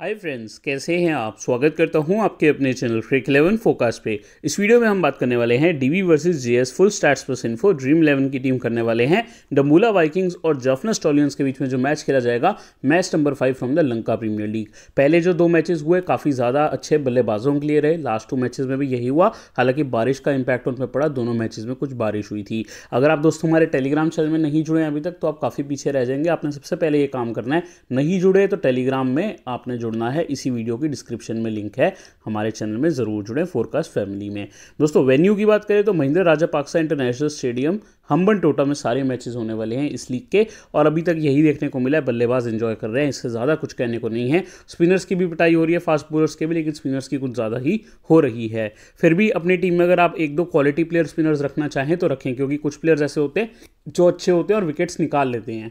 hi friends कैसे हैं आप स्वागत करता हूं आपके अपने चैनल फ्रिक इलेवन फोकस पे इस वीडियो में हम बात करने वाले हैं DV versus GS full start plus info dream eleven की टीम करने वाले हैं डम्बूला वाइकिंग्स और जफना स्टॉलियंस के बीच में जो मैच खेला जाएगा match number five from the Lanka premier league पहले जो दो मैचेज हुए काफ़ी ज़्यादा अच्छे बल्लेबाजों के लिए रहे लास्ट टू मैचेज में भी यही हुआ हालांकि बारिश का इंपैक्ट उनमें पड़ा दोनों मैचेज में कुछ बारिश हुई थी अगर आप दोस्तों हमारे टेलीग्राम चैनल में नहीं जुड़े अभी तक तो आप काफ़ी पीछे रह जाएंगे आपने सबसे पहले ये काम करना है नहीं जुड़े तो टेलीग्राम में आपने जुड़ना है इसी वीडियो की डिस्क्रिप्शन में लिंक है हमारे चैनल में ज़रूर जुड़े फोरकास्ट फैमिली में दोस्तों वेन्यू की बात करें तो Mahinda Rajapaksa international stadium Hambantota में सारे मैचेस होने वाले हैं इस लीग के और अभी तक यही देखने को मिला है बल्लेबाज एंजॉय कर रहे हैं इससे ज़्यादा कुछ कहने को नहीं है स्पिनर्स की भी पिटाई हो रही है फास्ट बॉलर्स के भी लेकिन स्पिनर्स की कुछ ज़्यादा ही हो रही है फिर भी अपनी टीम में अगर आप एक दो क्वालिटी प्लेयर स्पिनर्स रखना चाहें तो रखें क्योंकि कुछ प्लेयर्स ऐसे होते हैं जो अच्छे होते हैं और विकेट्स निकाल लेते हैं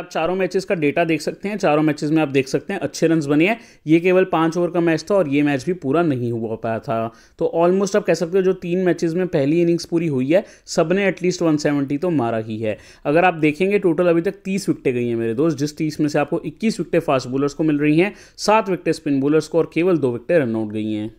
आप चारों मैचेस का डेटा देख सकते हैं चारों मैचेस में आप देख सकते हैं अच्छे रन बने हैं ये केवल पाँच ओवर का मैच था और ये मैच भी पूरा नहीं हो पाया था तो ऑलमोस्ट आप कह सकते हो जो तीन मैचेस में पहली इनिंग्स पूरी हुई है सब ने एटलीस्ट 170 तो मारा ही है अगर आप देखेंगे टोटल अभी तक तीस विकटें गई हैं मेरे दोस्त जिस तीस में से आपको इक्कीस विकटें फास्ट बोलर्स को मिल रही हैं सात विकटें स्पिन बोलर्स को और केवल दो विकटें रनआउट गई हैं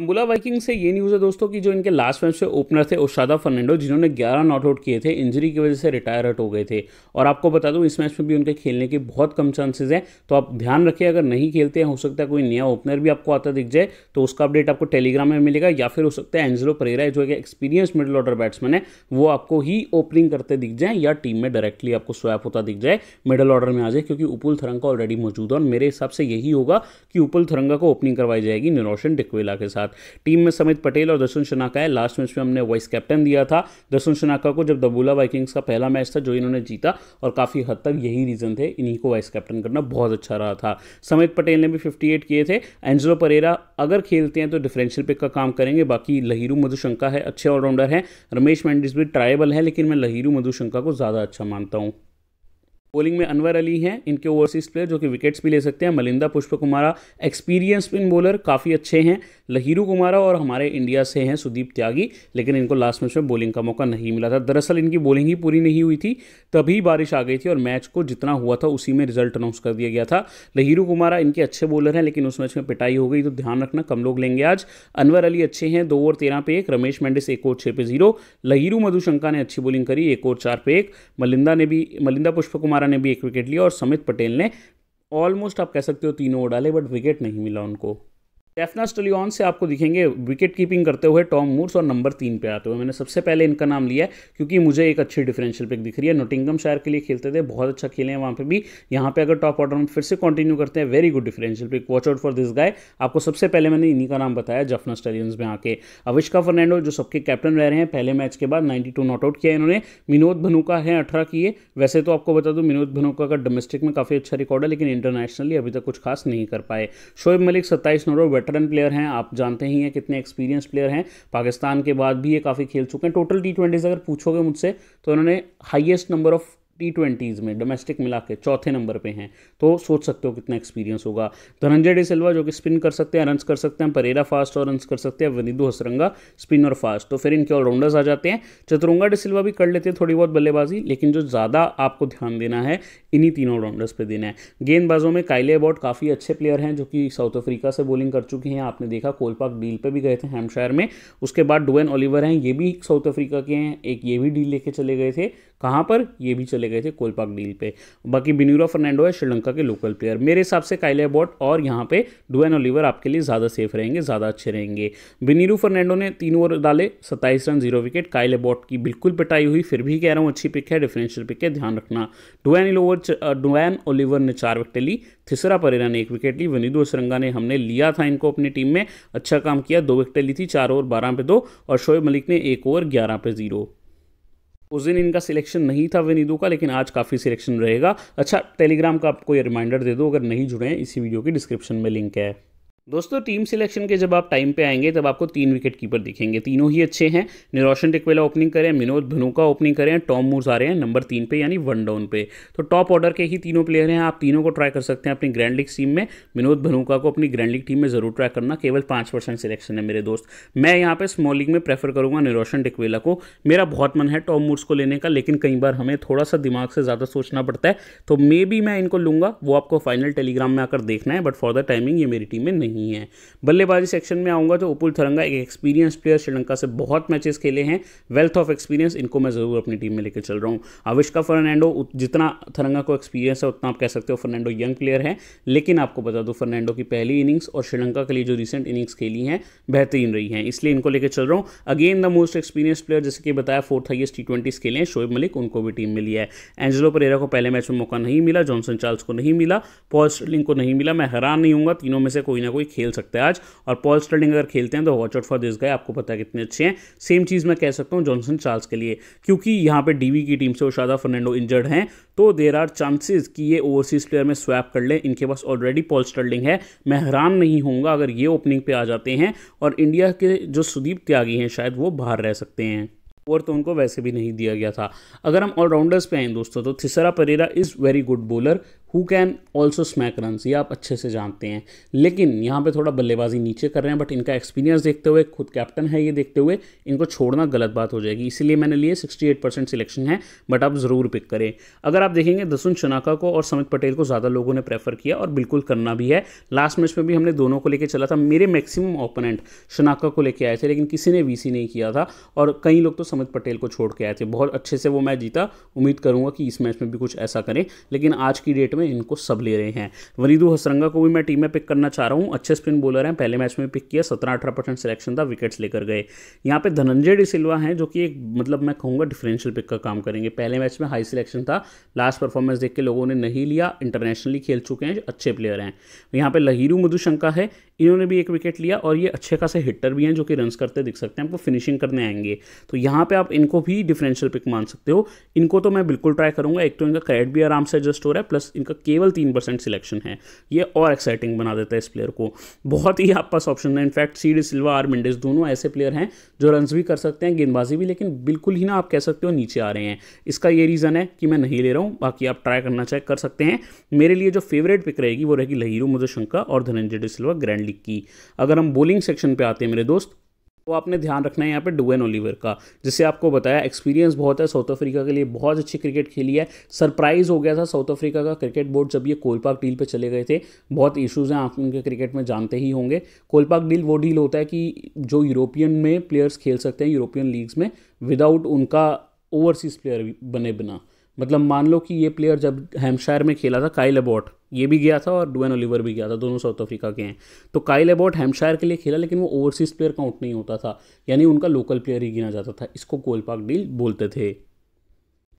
मुला वाइकिंग से ये न्यूज़ है दोस्तों कि जो इनके लास्ट मैच से ओपनर थे ओशादा फर्नांडो जिन्होंने 11 नॉट आउट किए थे इंजरी की वजह से रिटायर हट हो गए थे और आपको बता दूं इस मैच में भी उनके खेलने के बहुत कम चांसेस हैं तो आप ध्यान रखिए अगर नहीं खेलते हैं हो सकता है कोई नया ओपनर भी आपको आता दिख जाए तो उसका अपडेट आपको टेलीग्राम में मिलेगा या फिर हो सकता है एंजलो परेरा जो एक एक्सपीरियंस मिडिल ऑर्डर बैट्समैन है वो आपको ही ओपनिंग करते दिख जाए या टीम में डायरेक्टली आपको स्वैप होता दिख जाए मिडिल ऑर्डर में आ जाए क्योंकि उपुल थरंगा ऑलरेडी मौजूद है और मेरे हिसाब से यही होगा कि उपुल थरंगा को ओपनिंग करवाई जाएगी निरोशन डिकवेला के साथ साथ टीम में समित पटेल और दर्शन शनाका है लास्ट मैच में हमने वाइस कैप्टन दिया था दर्शन शनाका को जब दबूला वाइकिंग्स का पहला मैच था जो इन्होंने जीता और काफ़ी हद तक यही रीज़न थे इन्हीं को वाइस कैप्टन करना बहुत अच्छा रहा था समित पटेल ने भी फिफ्टी किए थे एंजलो परेरा अगर खेलते हैं तो डिफरेंशियल पिक का काम करेंगे बाकी लहीरू मधुशंका है अच्छे ऑलराउंडर हैं रमेश मैंडिस भी ट्राइबल है लेकिन मैं लहीरू मधुशंका को ज़्यादा अच्छा मानता हूँ बॉलिंग में अनवर अली हैं इनके ओवरसीज प्लेयर जो कि विकेट्स भी ले सकते हैं Malinda Pushpa Kumara experience spin bowler काफ़ी अच्छे हैं लहीरू कुमारा और हमारे इंडिया से हैं सुदीप त्यागी लेकिन इनको लास्ट मैच में बॉलिंग का मौका नहीं मिला था दरअसल इनकी बॉलिंग ही पूरी नहीं हुई थी तभी बारिश आ गई थी और मैच को जितना हुआ था उसी में रिजल्ट अनाउंस कर दिया गया था लहीरू कुमारा इनके अच्छे बॉलर हैं लेकिन उस मैच में पिटाई हो गई तो ध्यान रखना कम लोग लेंगे आज अनवर अली अच्छे हैं दो ओवर तेरह पे एक रमेश मेंडिस एक ओवर छः पे जीरो लहीरू मधुशंका ने अच्छी बॉलिंग करी एक ओवर चार पे एक मलिंदा ने भी मलिंदा पुष्प कुमार कमारा ने भी एक विकेट लिया और समित पटेल ने ऑलमोस्ट आप कह सकते हो तीनों डाले बट विकेट नहीं मिला उनको टेफना स्टलियन से आपको दिखेंगे विकेट कीपिंग करते हुए टॉम मूर्स और नंबर तीन पे आते हुए मैंने सबसे पहले इनका नाम लिया है क्योंकि मुझे एक अच्छी डिफरेंशियल पिक दिख रही है नोटिंगम शायर के लिए खेलते थे बहुत अच्छा खेले हैं वहाँ पे भी यहाँ पे अगर टॉप ऑर्डर में फिर से कंटिन्यू करते हैं very good differential pick watch out for this guy आपको सबसे पहले मैंने इन्हीं का नाम बताया जफना स्टलियंस में आके अविष्का फर्नैंडो जो सबके कैप्टन रह रहे हैं पहले मैच के बाद नाइन्टी टू नॉट आउट किया इन्होंने विनोद भनुका है अठारह किए वैसे तो आपको बता दूँ विनोद भनुका का डोमेस्टिक में काफ़ी अच्छा रिकॉर्ड है लेकिन इंटरनेशनली अभी तक कुछ खास नहीं कर पाए शोएब मलिक सत्ताईस नोट आउट वेटरन प्लेयर हैं आप जानते ही हैं कितने एक्सपीरियंस प्लेयर हैं पाकिस्तान के बाद भी ये काफ़ी खेल चुके हैं टोटल टी ट्वेंटीज़ अगर पूछोगे मुझसे तो इन्होंने highest number of T twenties में डोमेस्टिक मिला के चौथे नंबर पे हैं तो सोच सकते हो कितना एक्सपीरियंस होगा धनंजय डे सिल्वा जो कि स्पिन कर सकते हैं रनस कर सकते हैं परेरा फास्ट और रनस कर सकते हैं वनिदु हसरंगा स्पिन और फास्ट तो फिर इनके ऑलराउंडर्स आ जाते हैं चतुरंगा डे सिल्वा भी कर लेते हैं थोड़ी बहुत बल्लेबाजी लेकिन जो ज़्यादा आपको ध्यान देना है इन्हीं तीनों ऑलराउंडर्स पर देना है गेंदबाजों में काइले अबाउट काफ़ी अच्छे प्लेयर हैं जो कि साउथ अफ्रीका से बॉलिंग कर चुके हैं आपने देखा कोलपाक डील पर भी गए थे हेमशायर में उसके बाद डुवेन ओलिवर हैं ये भी साउथ अफ्रीका के हैं एक ये भी डील लेके चले गए थे कहाँ पर ये भी चले गए थे कोलपाक डील पे बाकी बिनूरा फर्नांडो है श्रीलंका के लोकल प्लेयर मेरे हिसाब से काइले बॉट और यहाँ पे डुएन ओलिवर आपके लिए ज़्यादा सेफ रहेंगे ज़्यादा अच्छे रहेंगे बिनीरू फर्नांडो ने तीन ओवर डाले सत्ताईस run zero wicket Kyle Abbott की बिल्कुल पिटाई हुई फिर भी कह रहा हूँ अच्छी पिक है डिफरेंशियल पिक है ध्यान रखना डुएन ओवर डुएन ओलिवर ने चार विकेट ली तीसरा परेरा ने एक विकेट ली वनीदो सरंगा ने हमने लिया था इनको अपनी टीम में अच्छा काम किया दो विकेटें ली थी चार ओवर बारह पे दो और शोएब मलिक ने एक ओवर ग्यारह पे जीरो उस दिन इनका सिलेक्शन नहीं था विनीदू का लेकिन आज काफ़ी सिलेक्शन रहेगा अच्छा टेलीग्राम का आपको ये रिमाइंडर दे दो अगर नहीं जुड़े हैं इसी वीडियो की डिस्क्रिप्शन में लिंक है दोस्तों टीम सिलेक्शन के जब आप टाइम पे आएंगे तब आपको तीन विकेट कीपर दिखेंगे तीनों ही अच्छे हैं निरोशन टिकवेला ओपनिंग करें विनोद भनुका ओपनिंग करें टॉम मूर्स आ रहे हैं नंबर तीन पे यानी वन डाउन पे तो टॉप ऑर्डर के ही तीनों प्लेयर हैं आप तीनों को ट्राई कर सकते हैं अपनी ग्रैंड लीग टीम में विनोद भनुका को अपनी ग्रैंड लीग टीम में जरूर ट्राई करना केवल पाँच परसेंट सिलेक्शन है मेरे दोस्त मैं यहाँ पर स्मॉल लीग में प्रेफर करूँगा निरोशन टिकवेला को मेरा बहुत मन है टॉम मूर्स को लेने का लेकिन कई बार हमें थोड़ा सा दिमाग से ज़्यादा सोचना पड़ता है तो मे बी मैं इनको लूँगा वो आपको फाइनल टेलीग्राम में आकर देखना है बट फॉर द टाइमिंग ये मेरी टीम में नहीं नहीं है बल्लेबाजी सेक्शन में आऊँगा तो उपुल थरंगा एक एक्सपीरियंस प्लेयर श्रीलंका से बहुत मैचेस खेले हैं वेल्थ ऑफ एक्सपीरियंस इनको मैं ज़रूर अपनी टीम में लेकर चल रहा हूँ आविष्का फर्नैंडो जितना थरंगा को एक्सपीरियंस है उतना आप कह सकते हो फर्नैंडो यंग प्लेयर है लेकिन आपको बता दो फर्नैंडो की पहली इनिंग्स और श्रीलंका के लिए जो रिसेंट इनिंग्स खेली हैं बेहतरीन रही हैं इसलिए इनको लेकर चल रहा हूँ again the most experience player जैसे कि बताया फोर्थ हाइएस्ट टी ट्वेंटी खेले हैं शोएब मलिक उनको भी टीम मिली है एंजलो परेरा को पहले मैच में मौका नहीं मिला जॉनसन चार्ल्स को नहीं मिला पॉल स्टर्लिंग को नहीं मिला मैं हैरान नहीं हूँ तीनों में से कोई ना कोई खेल सकता है आज और पॉल स्टर्लिंग अगर खेलते हैं तो watch out for this guy आपको पता है कितने अच्छे हैं सेम चीज़ मैं कह सकता हूँ जॉनसन चार्ल्स के लिए क्योंकि यहाँ पर डीवी की टीम से वो शादा फर्नैंडो इंजर्ड हैं तो देर आर चांसेज कि ये ओवरसीज प्लेयर में स्वैप कर लें इनके पास ऑलरेडी पॉल स्टर्लिंग है मैं हैरान नहीं होऊंगा अगर ये ओपनिंग पे आ जाते हैं और इंडिया के जो सुदीप त्यागी हैं शायद वो बाहर रह सकते हैं ओवर तो उनको वैसे भी नहीं दिया गया था अगर हम ऑलराउंडर्स पे आए दोस्तों तो Thisara Perera is very good bowler who can also smack run ये आप अच्छे से जानते हैं लेकिन यहाँ पे थोड़ा बल्लेबाजी नीचे कर रहे हैं बट इनका एक्सपीरियंस देखते हुए खुद कैप्टन है ये देखते हुए इनको छोड़ना गलत बात हो जाएगी इसीलिए मैंने लिए 68 परसेंट सिलेक्शन है बट आप ज़रूर पिक करें अगर आप देखेंगे दसुन शनाका को और समित पटेल को ज़्यादा लोगों ने प्रेफर किया और बिल्कुल करना भी है लास्ट मैच में भी हमने दोनों को लेकर चला था मेरे मैक्सिमम ओपोनेंट शनाका को लेकर आए थे लेकिन किसी ने वी नहीं किया था और कई लोग तो समित पटेल को छोड़ के आए थे बहुत अच्छे से वो मैच जीता उम्मीद करूँगा कि इस मैच में भी कुछ ऐसा करें लेकिन आज की डेट में इनको सब ले रहे हैं वनीदू हसरंगा को भी मैं टीम में पिक करना चाह रहा हूँ अच्छे स्पिन बॉलर हैं पहले मैच में पिक किया सत्रह अठारह परसेंट सिलेक्शन था विकेट्स लेकर गए यहाँ पे धनंजय डी सिल्वा हैं जो कि एक मतलब मैं कहूँगा डिफरेंशियल पिक का काम करेंगे पहले मैच में हाई सिलेक्शन था लास्ट परफॉर्मेंस देख के लोगों ने नहीं लिया इंटरनेशनली खेल चुके हैं अच्छे प्लेयर हैं यहाँ पे लहीरू मधुशंका है इन्होंने भी एक विकेट लिया और ये अच्छे खासे हिटर भी हैं जो कि रन्स करते दिख सकते हैं आपको फिनिशिंग करने आएंगे तो यहाँ पे आप इनको भी डिफरेंशियल पिक मान सकते हो इनको तो मैं बिल्कुल ट्राई करूंगा एक तो इनका क्रेडिट भी आराम से एडजस्ट हो रहा है प्लस इनका केवल तीन परसेंट सिलेक्शन है ये और एक्साइटिंग बना देता है इस प्लेयर को बहुत ही आप पास ऑप्शन है in fact C Silva R Mendis दोनों ऐसे प्लेयर हैं जो रन भी कर सकते हैं गेंदबाजी भी लेकिन बिल्कुल ही ना आप कह सकते हो नीचे आ रहे हैं इसका ये रीज़न है कि मैं नहीं ले रहा हूँ बाकी आप ट्राई करना चेक कर सकते हैं मेरे लिए जो फेवरेट पिक रहेगी वो रहेगी लहीरू मुझे शंका और धनंजय डिसिल्वा ग्रैंड लीग की अगर हम बोलिंग सेक्शन पे आते हैं मेरे दोस्त तो आपने ध्यान रखना है यहाँ पे डुएन ओलिवर का जिसे आपको बताया एक्सपीरियंस बहुत है साउथ अफ्रीका के लिए बहुत अच्छी क्रिकेट खेली है सरप्राइज हो गया था साउथ अफ्रीका का क्रिकेट बोर्ड जब ये कोलपाक डील पे चले गए थे बहुत इश्यूज हैं आप उनके क्रिकेट में जानते ही होंगे कोलपाक डील वो डील होता है कि जो यूरोपियन में प्लेयर्स खेल सकते हैं यूरोपियन लीग्स में विदाउट उनका ओवरसीज प्लेयर बने बिना मतलब मान लो कि ये प्लेयर जब हेमशायर में खेला था काइल अबॉट ये भी गया था और डुएन ओलिवर भी गया था दोनों साउथ अफ्रीका के हैं तो काइल एबॉट हेम्पशायर के लिए खेला लेकिन वो ओवरसीज प्लेयर काउंट नहीं होता था यानी उनका लोकल प्लेयर ही गिना जाता था इसको कोल पार्क डील बोलते थे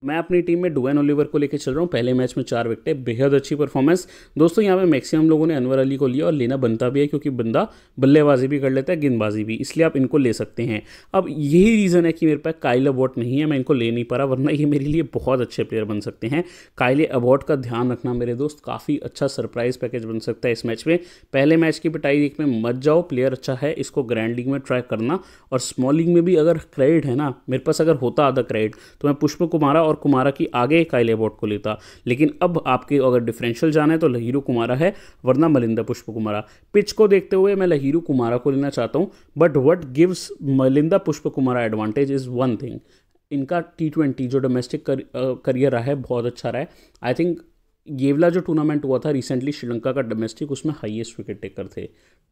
मैं अपनी टीम में डुवेन ओलिवर को लेकर चल रहा हूँ पहले मैच में चार विकेटें बेहद अच्छी परफॉर्मेंस दोस्तों यहाँ पे मैक्सिमम लोगों ने अनवर अली को लिया और लेना बनता भी है क्योंकि बंदा बल्लेबाजी भी कर लेता है गेंदबाजी भी इसलिए आप इनको ले सकते हैं अब यही रीज़न है कि मेरे पास काइल अबॉट नहीं है मैं इनको ले नहीं पा रहा वरना ये मेरे लिए बहुत अच्छे प्लेयर बन सकते हैं काइले अबॉट का ध्यान रखना मेरे दोस्त काफ़ी अच्छा सरप्राइज पैकेज बन सकता है इस मैच में पहले मैच की पिटाई लीग में मत जाओ प्लेयर अच्छा है इसको ग्रैंड लीग में ट्राई करना और स्मॉल लीग में भी अगर क्रेडिट है ना मेरे पास अगर होता आधा क्रेडिट तो मैं पुष्प कुमारा और कुमारा की आगे कायले बोट को लेता लेकिन अब आपके अगर डिफरेंशियल जाना है तो लहीरू कुमारा है वरना मलिंदा पुष्प कुमारा पिच को देखते हुए मैं लहीरू कुमारा को लेना चाहता हूँ but what gives Malinda Pushpa Kumara advantage is one thing इनका टी ट्वेंटी जो डोमेस्टिक कर, करियर रहा है बहुत अच्छा रहा है आई थिंक येवला जो टूर्नामेंट हुआ था रिसेंटली श्रीलंका का डोमेस्टिक उसमें हाईएस्ट विकेट टेकर थे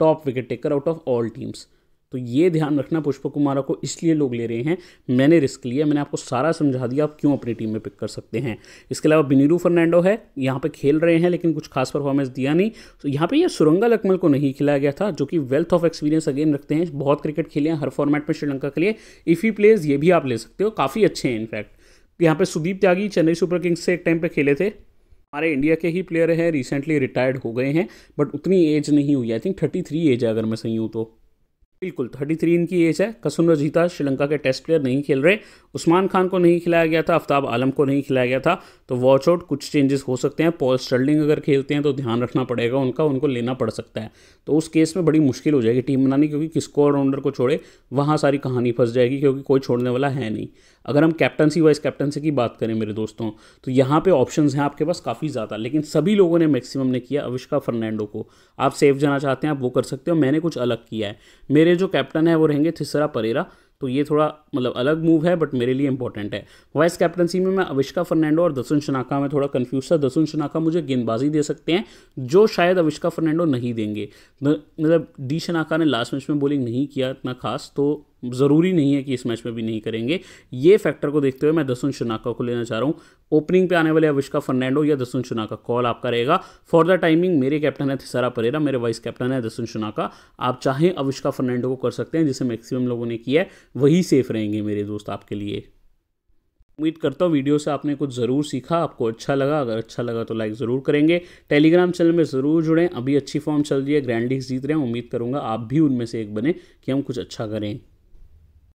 top wicket taker out of all teams तो ये ध्यान रखना पुष्प कुमारा को इसलिए लोग ले रहे हैं मैंने रिस्क लिया मैंने आपको सारा समझा दिया आप क्यों अपनी टीम में पिक कर सकते हैं इसके अलावा बिनीरू फर्नांडो है यहाँ पे खेल रहे हैं लेकिन कुछ खास परफॉर्मेंस दिया नहीं तो यहाँ पे ये सुरंगा लकमल को नहीं खिलाया गया था जो कि वेल्थ ऑफ एक्सपीरियंस अगेन रखते हैं बहुत क्रिकेट खेले हैं हर फॉर्मेट में श्रीलंका के लिए इफ़ ही ये भी आप ले सकते हो काफ़ी अच्छे हैं इनफैक्ट यहाँ पे सुदीप त्यागी चेन्नई सुपर किंग्स से एक टाइम पे खेले थे हमारे इंडिया के ही प्लेयर हैं रिसेंटली रिटायर्ड हो गए हैं बट उतनी एज नहीं हुई I think thirty three age है अगर मैं सही हूँ तो बिल्कुल 33 इनकी एज है कसुन रजीता श्रीलंका के टेस्ट प्लेयर नहीं खेल रहे उस्मान खान को नहीं खिलाया गया था आफ्ताब आलम को नहीं खिलाया गया था तो वॉच आउट कुछ चेंजेस हो सकते हैं पॉल स्टर्लिंग अगर खेलते हैं तो ध्यान रखना पड़ेगा उनका उनको लेना पड़ सकता है तो उस केस में बड़ी मुश्किल हो जाएगी टीम बनानी क्योंकि किसको ऑलराउंडर को छोड़े वहाँ सारी कहानी फंस जाएगी क्योंकि कोई छोड़ने वाला है नहीं अगर हम कैप्टनसी वाइस कैप्टनसी की बात करें मेरे दोस्तों तो यहाँ पे ऑप्शंस हैं आपके पास काफ़ी ज़्यादा लेकिन सभी लोगों ने मैक्सिमम ने किया अविष्का फर्नैंडो को आप सेफ जाना चाहते हैं आप वो कर सकते हो मैंने कुछ अलग किया है मेरे मेरे जो कैप्टन है वो रहेंगे थिसरा परेरा तो ये थोड़ा मतलब अलग मूव है बट मेरे लिए इंपॉर्टेंट है वाइस कैप्टनसी में मैं अविष्का फर्नांडो और दसुन शनाखा में थोड़ा कन्फ्यूज था दसुन शनाखा मुझे गेंदबाजी दे सकते हैं जो शायद अविष्का फर्नांडो नहीं देंगे मतलब डी शनाखा ने लास्ट मैच में बॉलिंग नहीं किया इतना खास तो ज़रूरी नहीं है कि इस मैच में भी नहीं करेंगे ये फैक्टर को देखते हुए मैं दसुन शुनाका को लेना चाह रहा हूँ ओपनिंग पे आने वाले अविष्का फर्नैंडो या दसुन शुनाका कॉल आपका रहेगा फॉर द टाइमिंग मेरे कैप्टन है थिसारा परेरा मेरे वाइस कैप्टन है दसुन शुनाका आप चाहें अविष्का फर्नैंडो को कर सकते हैं जिसे मैक्सिमम लोगों ने किया है वही सेफ रहेंगे मेरे दोस्त आपके लिए उम्मीद करता हूँ वीडियो से आपने कुछ ज़रूर सीखा आपको अच्छा लगा अगर अच्छा लगा तो लाइक ज़रूर करेंगे टेलीग्राम चैनल में ज़रूर जुड़ें अभी अच्छी फॉर्म चल रही है ग्रैंड लीग जीत रहे हैं उम्मीद करूँगा आप भी उनमें से एक बने कि हम कुछ अच्छा करें